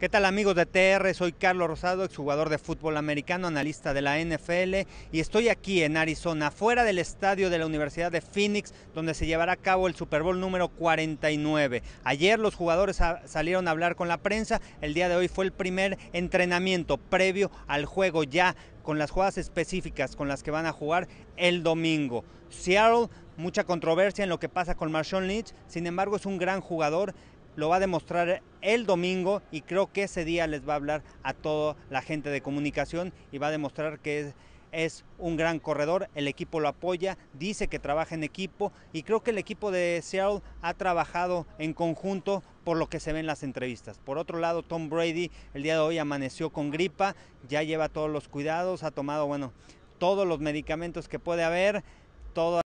¿Qué tal amigos de TR? Soy Carlos Rosado, exjugador de fútbol americano, analista de la NFL y estoy aquí en Arizona, fuera del estadio de la Universidad de Phoenix, donde se llevará a cabo el Super Bowl número 49. Ayer los jugadores salieron a hablar con la prensa, el día de hoy fue el primer entrenamiento previo al juego ya con las jugadas específicas con las que van a jugar el domingo. Seattle, mucha controversia en lo que pasa con Marshawn Lynch, sin embargo es un gran jugador lo va a demostrar el domingo y creo que ese día les va a hablar a toda la gente de comunicación y va a demostrar que es, un gran corredor, el equipo lo apoya, dice que trabaja en equipo y creo que el equipo de Seattle ha trabajado en conjunto por lo que se ve en las entrevistas. Por otro lado, Tom Brady el día de hoy amaneció con gripa, ya lleva todos los cuidados, ha tomado, bueno, todos los medicamentos que puede haber, todas